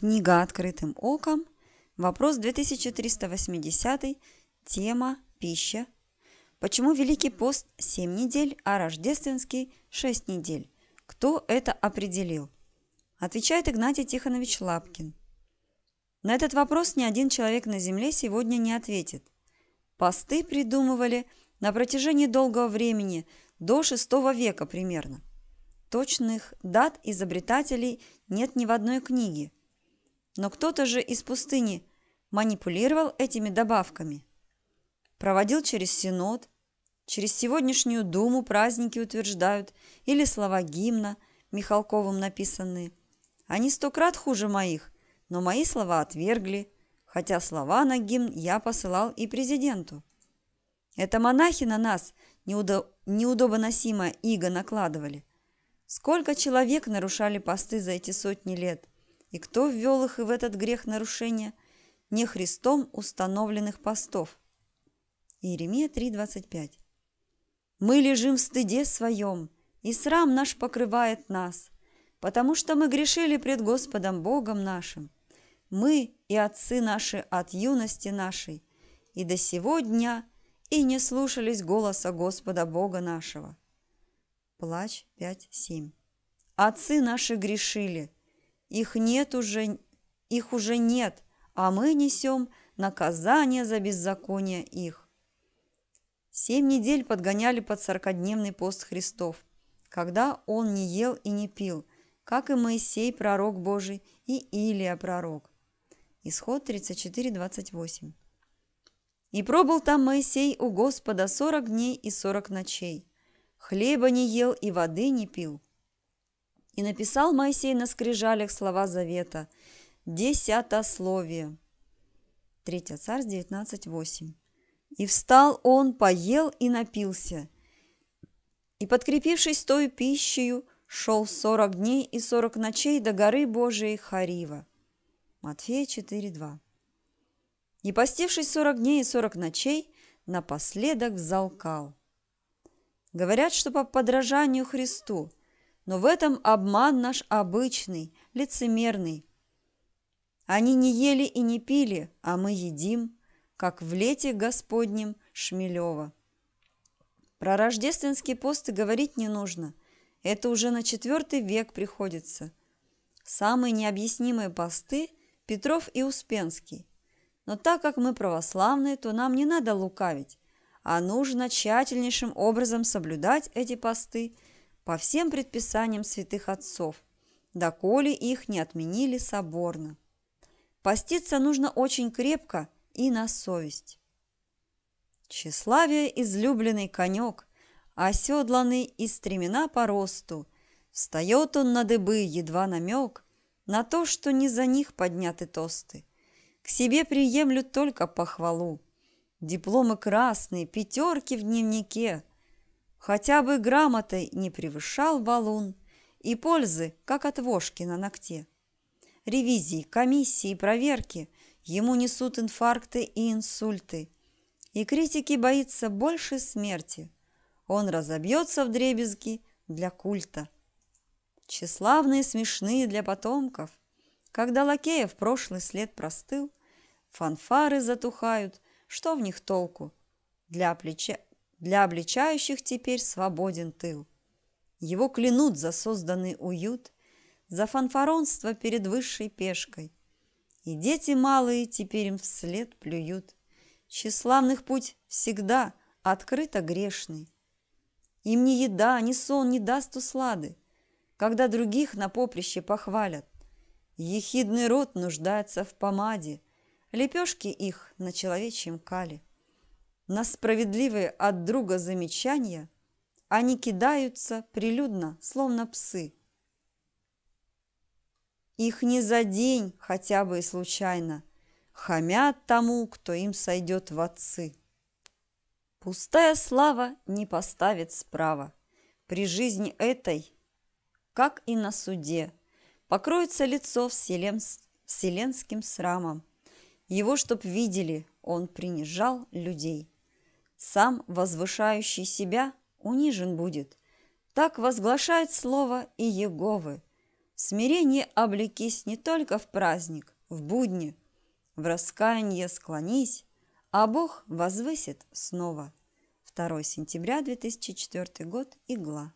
Книга «Открытым оком». Вопрос 2380. Тема «Пища». Почему Великий пост 7 недель, а Рождественский 6 недель? Кто это определил? Отвечает Игнатий Тихонович Лапкин. На этот вопрос ни один человек на Земле сегодня не ответит. Посты придумывали на протяжении долгого времени, до VI века примерно. Точных дат изобретателей нет ни в одной книге – но кто-то же из пустыни манипулировал этими добавками. Проводил через Синод, через сегодняшнюю Думу праздники утверждают или слова гимна Михалковым написанные. Они сто крат хуже моих, но мои слова отвергли, хотя слова на гимн я посылал и президенту. Это монахи на нас неудо... неудобоносимое иго накладывали. Сколько человек нарушали посты за эти сотни лет, и кто ввел их и в этот грех нарушения? Не Христом установленных постов. Иеремия 3.25 «Мы лежим в стыде своем, и срам наш покрывает нас, потому что мы грешили пред Господом Богом нашим. Мы и отцы наши от юности нашей, и до сего дня и не слушались голоса Господа Бога нашего». Плач 5.7 «Отцы наши грешили, их нет уже, их уже нет, а мы несем наказание за беззаконие их. Семь недель подгоняли под сорокодневный пост Христов, когда он не ел и не пил, как и Моисей, пророк Божий, и Илия, пророк. Исход 34:28. И пробыл там Моисей у Господа сорок дней и сорок ночей. Хлеба не ел и воды не пил. И написал Моисей на скрижалях слова завета – десятословие. 3 Царь 19.8. «И встал он, поел и напился, и, подкрепившись той пищей, шел сорок дней и сорок ночей до горы Божией Харива». Матфея 4.2. И, постившись сорок дней и сорок ночей, напоследок взалкал. Говорят, что по подражанию Христу – но в этом обман наш обычный, лицемерный. Они не ели и не пили, а мы едим, как в лете Господнем Шмелева. Про Рождественские посты говорить не нужно. Это уже на четвертый век приходится. Самые необъяснимые посты – Петров и Успенский. Но так как мы православные, то нам не надо лукавить, а нужно тщательнейшим образом соблюдать эти посты – по всем предписаниям святых отцов, доколе их не отменили соборно. Поститься нужно очень крепко и на совесть. Тщеславие – излюбленный конек, оседланный и стремена по росту. Встает он на дыбы, едва намек, на то, что не за них подняты тосты. К себе приемлю только похвалу. Дипломы красные, пятерки в дневнике – Хотя бы грамотой не превышал валун и пользы, как от вошки на ногте. Ревизии, комиссии, проверки ему несут инфаркты и инсульты. И критики боится больше смерти. Он разобьется в дребезги для культа. Тщеславные смешные для потомков. Когда лакеев прошлый след простыл, фанфары затухают, что в них толку? Для, плеча... Для обличающих теперь свободен тыл. Его клянут за созданный уют, за фанфаронство перед высшей пешкой. И дети малые теперь им вслед плюют. Тщеславных путь всегда открыто грешный. Им ни еда, ни сон не даст услады, когда других на поприще похвалят. Ехидный рот нуждается в помаде, лепешки их на человечьем кале на справедливые от друга замечания, они кидаются прилюдно, словно псы. Их не за день, хотя бы и случайно, хамят тому, кто им сойдет в отцы. Пустая слава не поставит справа. При жизни этой, как и на суде, покроется лицо вселенс... вселенским срамом. Его, чтоб видели, он принижал людей. Сам, возвышающий себя, унижен будет. Так возглашает слово и Еговы. Смирение облекись не только в праздник, в будни. В раскаяние склонись, а Бог возвысит снова. 2 сентября 2004 год. Игла.